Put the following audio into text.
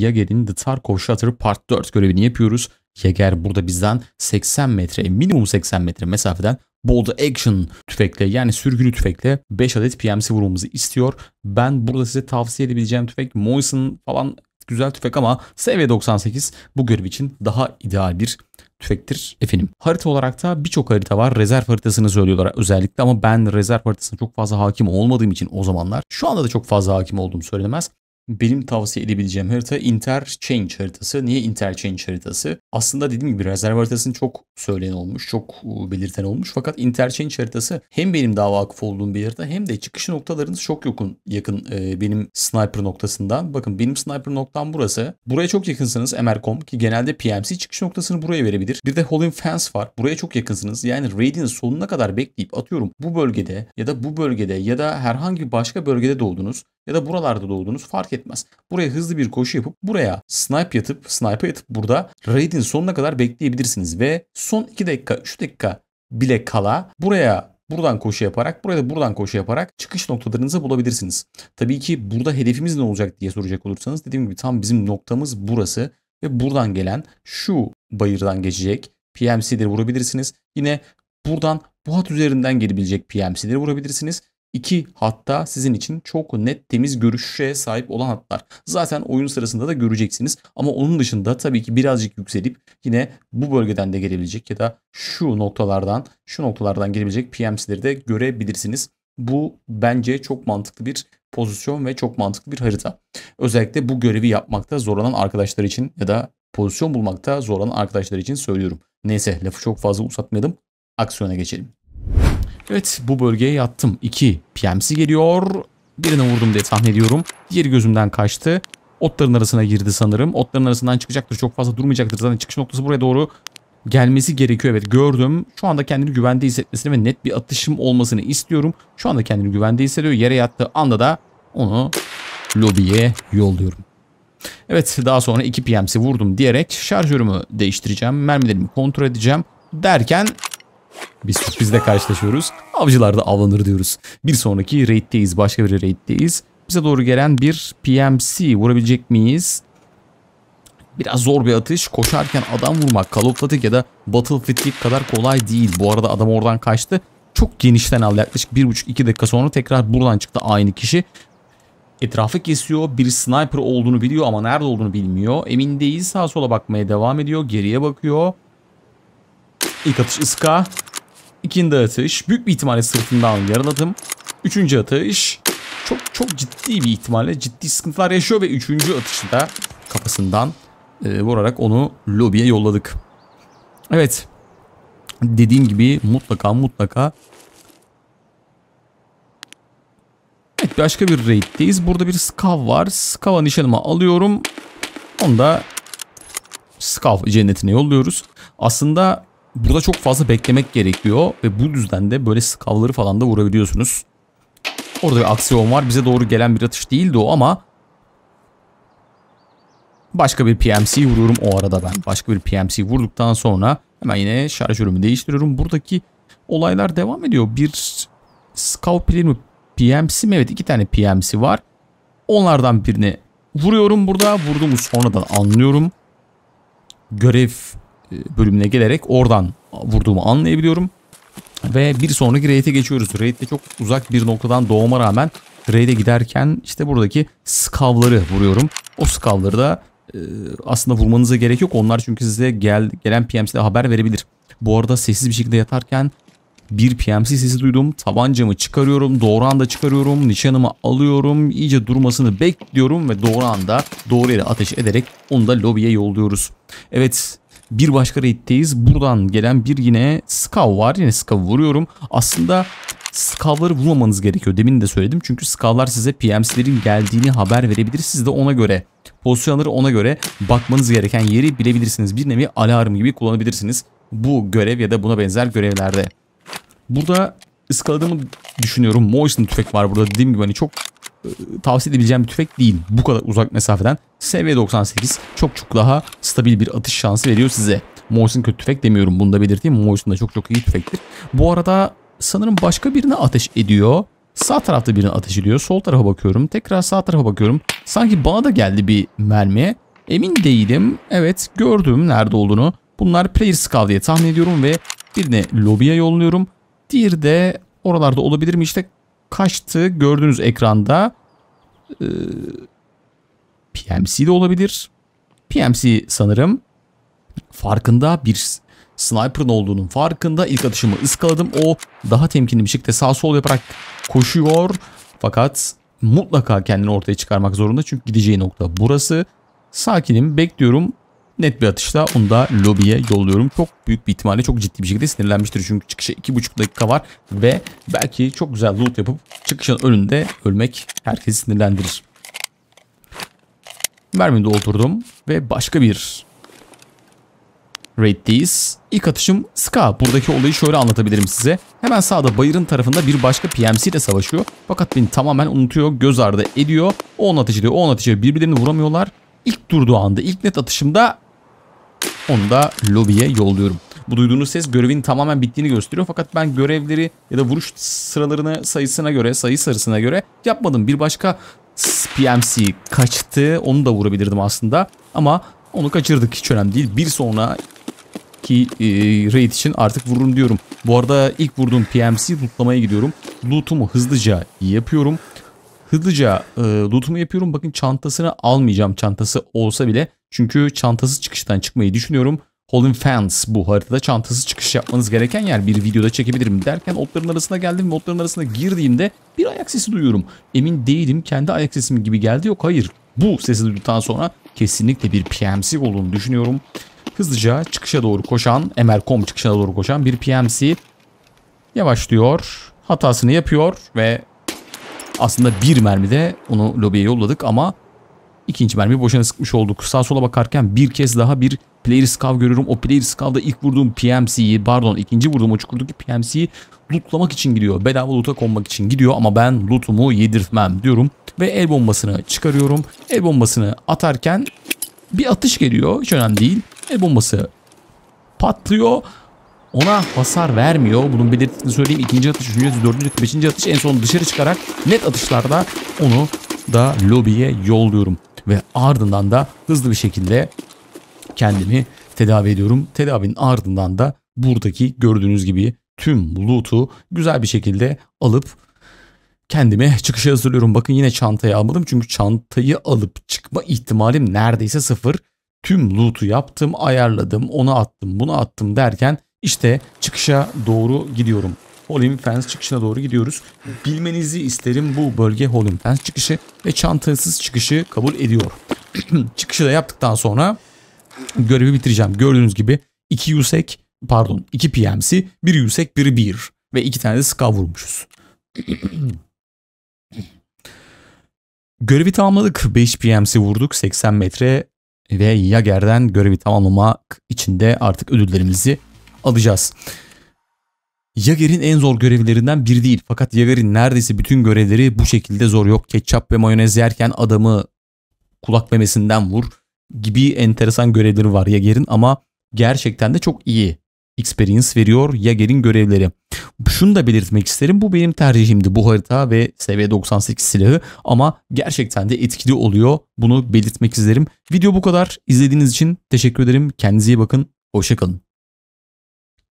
Jager'in The Tarkov Shutter Part 4 görevini yapıyoruz. Jager burada bizden 80 metre, minimum 80 metre mesafeden Bold Action tüfekle yani sürgülü tüfekle 5 adet PMC vurmamızı istiyor. Ben burada size tavsiye edebileceğim tüfek Moisin falan güzel tüfek ama SV98 bu görev için daha ideal bir tüfektir efendim. Harita olarak da birçok harita var. Rezerv haritasını söylüyorlar özellikle ama ben rezerv haritasına çok fazla hakim olmadığım için o zamanlar şu anda da çok fazla hakim olduğum söylenemez benim tavsiye edebileceğim harita Interchange haritası. Niye Interchange haritası? Aslında dediğim gibi rezerv haritasını çok söyleyen olmuş. Çok e, belirten olmuş. Fakat interchange haritası hem benim daha vakıf olduğum bir yerde hem de çıkış noktalarınız çok yakın yakın e, benim sniper noktasından. Bakın benim sniper noktam burası. Buraya çok yakınsınız MR.com ki genelde PMC çıkış noktasını buraya verebilir. Bir de Holin Fence var. Buraya çok yakınsınız. Yani raid'in sonuna kadar bekleyip atıyorum bu bölgede ya da bu bölgede ya da herhangi bir başka bölgede doğdunuz ya da buralarda doğdunuz fark etmez. Buraya hızlı bir koşu yapıp buraya snipe yatıp sniper yatıp burada raid'in sonuna kadar bekleyebilirsiniz ve son 2 dakika 3 dakika bile kala buraya buradan koşu yaparak buraya da buradan koşu yaparak çıkış noktalarınızı bulabilirsiniz. Tabii ki burada hedefimiz ne olacak diye soracak olursanız dediğim gibi tam bizim noktamız burası ve buradan gelen şu bayırdan geçecek PMC'leri vurabilirsiniz. Yine buradan bu hat üzerinden gelebilecek PMC'leri vurabilirsiniz iki hatta sizin için çok net temiz görüşe sahip olan hatlar. Zaten oyun sırasında da göreceksiniz ama onun dışında tabii ki birazcık yükselip yine bu bölgeden de gelebilecek ya da şu noktalardan şu noktalardan gelebilecek PMC'leri de görebilirsiniz. Bu bence çok mantıklı bir pozisyon ve çok mantıklı bir harita. Özellikle bu görevi yapmakta zorlanan arkadaşlar için ya da pozisyon bulmakta zorlanan arkadaşlar için söylüyorum. Neyse lafı çok fazla uzatmayalım. Aksiyona geçelim. Evet bu bölgeye yattım. İki PMC geliyor. Birine vurdum diye tahmin ediyorum. Diğeri gözümden kaçtı. Otların arasına girdi sanırım. Otların arasından çıkacaktır. Çok fazla durmayacaktır. Zaten çıkış noktası buraya doğru gelmesi gerekiyor. Evet gördüm. Şu anda kendini güvende hissetmesini ve net bir atışım olmasını istiyorum. Şu anda kendini güvende hissediyor. Yere yattığı anda da onu lobiye yolluyorum. Evet daha sonra 2 PMC vurdum diyerek şarjörümü değiştireceğim. Mermilerimi kontrol edeceğim. Derken bir sürprizle karşılaşıyoruz. Avcılar da avlanır diyoruz. Bir sonraki raid'deyiz. Başka bir raid'deyiz. Bize doğru gelen bir PMC. Vurabilecek miyiz? Biraz zor bir atış. Koşarken adam vurmak Call of Duty ya da Battlefield kadar kolay değil. Bu arada adam oradan kaçtı. Çok genişten aldı. Yaklaşık 1,5-2 dakika sonra tekrar buradan çıktı aynı kişi. Etrafı kesiyor. Bir sniper olduğunu biliyor ama nerede olduğunu bilmiyor. Emin değil. Sağa sola bakmaya devam ediyor. Geriye bakıyor. İlk atış ıska. İkinci atış büyük bir ihtimalle sırtından yaraladım. Üçüncü atış çok çok ciddi bir ihtimalle ciddi sıkıntılar yaşıyor ve üçüncü atışında kafasından e, vurarak onu lobiye yolladık. Evet dediğim gibi mutlaka mutlaka Evet başka bir raiddeyiz. Burada bir scav var. Scav'ı nişanımı alıyorum. Onu da scav cennetine yolluyoruz. Aslında burada çok fazla beklemek gerekiyor ve bu yüzden de böyle skavları falan da vurabiliyorsunuz. Orada bir aksiyon var. Bize doğru gelen bir atış değildi o ama başka bir PMC vuruyorum o arada ben. Başka bir PMC vurduktan sonra hemen yine şarjörümü değiştiriyorum. Buradaki olaylar devam ediyor. Bir scav pili mi? PMC mi? Evet iki tane PMC var. Onlardan birini vuruyorum burada. Vurduğumu sonradan anlıyorum. Görev bölümüne gelerek oradan vurduğumu anlayabiliyorum. Ve bir sonraki raid'e geçiyoruz. Raid'de çok uzak bir noktadan doğuma rağmen raid'e giderken işte buradaki skavları vuruyorum. O skavları da e, aslında vurmanıza gerek yok. Onlar çünkü size gel, gelen PMC'de haber verebilir. Bu arada sessiz bir şekilde yatarken bir PMC sesi duydum. Tabancamı çıkarıyorum. Doğru anda çıkarıyorum. Nişanımı alıyorum. İyice durmasını bekliyorum ve doğru anda doğru yere ateş ederek onu da lobiye yolluyoruz. Evet bir başka raiddeyiz. Buradan gelen bir yine skav var. Yine skav vuruyorum. Aslında skavları vurmamanız gerekiyor. Demin de söyledim. Çünkü skavlar size PMC'lerin geldiğini haber verebilir. Siz de ona göre pozisyonları ona göre bakmanız gereken yeri bilebilirsiniz. Bir nevi alarm gibi kullanabilirsiniz. Bu görev ya da buna benzer görevlerde. Burada ıskaladığımı düşünüyorum. Moistin tüfek var burada. Dediğim gibi hani çok tavsiye edebileceğim bir tüfek değil. Bu kadar uzak mesafeden SV98 çok çok daha stabil bir atış şansı veriyor size. Morse'un kötü tüfek demiyorum. Bunu da belirteyim. Morse'un da çok çok iyi tüfektir. Bu arada sanırım başka birine ateş ediyor. Sağ tarafta birine ateş ediyor. Sol tarafa bakıyorum. Tekrar sağ tarafa bakıyorum. Sanki bana da geldi bir mermi. Emin değilim. Evet gördüm nerede olduğunu. Bunlar player scout diye tahmin ediyorum ve birine lobiye yolluyorum. Diğeri de oralarda olabilir mi işte kaçtı gördüğünüz ekranda e, PMC de olabilir. PMC sanırım farkında bir sniper'ın olduğunun farkında. İlk atışımı ıskaladım. O daha temkinli bir şekilde sağ sol yaparak koşuyor. Fakat mutlaka kendini ortaya çıkarmak zorunda. Çünkü gideceği nokta burası. Sakinim bekliyorum net bir atışla onu da lobiye yolluyorum. Çok büyük bir ihtimalle çok ciddi bir şekilde sinirlenmiştir. Çünkü çıkışa 2,5 dakika var ve belki çok güzel loot yapıp çıkışın önünde ölmek herkesi sinirlendirir. Mermini doldurdum ve başka bir raiddeyiz. İlk atışım Ska. Buradaki olayı şöyle anlatabilirim size. Hemen sağda bayırın tarafında bir başka PMC ile savaşıyor. Fakat beni tamamen unutuyor. Göz ardı ediyor. On atıcı diyor. 10 atışı birbirlerini vuramıyorlar. İlk durduğu anda ilk net atışımda onu da lobiye yolluyorum. Bu duyduğunuz ses görevin tamamen bittiğini gösteriyor. Fakat ben görevleri ya da vuruş sıralarını sayısına göre, sayı sarısına göre yapmadım. Bir başka PMC kaçtı. Onu da vurabilirdim aslında. Ama onu kaçırdık hiç önemli değil. Bir sonraki e, raid için artık vururum diyorum. Bu arada ilk vurduğum PMC lootlamaya gidiyorum. Lootumu hızlıca yapıyorum. Hızlıca e, lootumu yapıyorum. Bakın çantasını almayacağım. Çantası olsa bile çünkü çantası çıkıştan çıkmayı düşünüyorum. Holin Fans bu haritada çantası çıkış yapmanız gereken yer bir videoda çekebilirim derken otların arasına geldim ve otların arasına girdiğimde bir ayak sesi duyuyorum. Emin değilim kendi ayak sesim gibi geldi yok hayır bu sesi duyduktan sonra kesinlikle bir PMC olduğunu düşünüyorum. Hızlıca çıkışa doğru koşan, Emercom çıkışına doğru koşan bir PMC yavaşlıyor, hatasını yapıyor ve aslında bir mermide onu lobiye yolladık ama İkinci mermi boşuna sıkmış olduk. Sağ sola bakarken bir kez daha bir Player Scav görüyorum. O Player Scav'da ilk vurduğum PMC'yi pardon ikinci vurduğum o çukurdaki PMC'yi lootlamak için gidiyor. Bedava loot'a konmak için gidiyor ama ben lootumu yedirtmem diyorum. Ve el bombasını çıkarıyorum. El bombasını atarken bir atış geliyor. Hiç önemli değil. El bombası patlıyor. Ona hasar vermiyor. Bunun belirtisini söyleyeyim. İkinci atış, üçüncü atış, dördüncü atış, beşinci atış en son dışarı çıkarak net atışlarda onu da lobiye yolluyorum ve ardından da hızlı bir şekilde kendimi tedavi ediyorum. Tedavinin ardından da buradaki gördüğünüz gibi tüm loot'u güzel bir şekilde alıp kendimi çıkışa hazırlıyorum. Bakın yine çantayı almadım çünkü çantayı alıp çıkma ihtimalim neredeyse sıfır. Tüm loot'u yaptım, ayarladım, onu attım, bunu attım derken işte çıkışa doğru gidiyorum. Holin Fence çıkışına doğru gidiyoruz. Bilmenizi isterim bu bölge Holin Fence çıkışı ve çantasız çıkışı kabul ediyor. çıkışı da yaptıktan sonra görevi bitireceğim. Gördüğünüz gibi 2 yüksek pardon 2 PMC 1 yüksek 1 1 ve 2 tane de SKA vurmuşuz. görevi tamamladık. 5 PMC vurduk 80 metre ve Yager'den görevi tamamlamak için de artık ödüllerimizi alacağız. Yager'in en zor görevlerinden biri değil. Fakat Yager'in neredeyse bütün görevleri bu şekilde zor. Yok ketçap ve mayonez yerken adamı kulak memesinden vur gibi enteresan görevleri var Yager'in ama gerçekten de çok iyi experience veriyor Yager'in görevleri. Şunu da belirtmek isterim. Bu benim tercihimdi bu harita ve SV98 silahı ama gerçekten de etkili oluyor. Bunu belirtmek isterim. Video bu kadar. İzlediğiniz için teşekkür ederim. Kendinize iyi bakın. Hoşçakalın.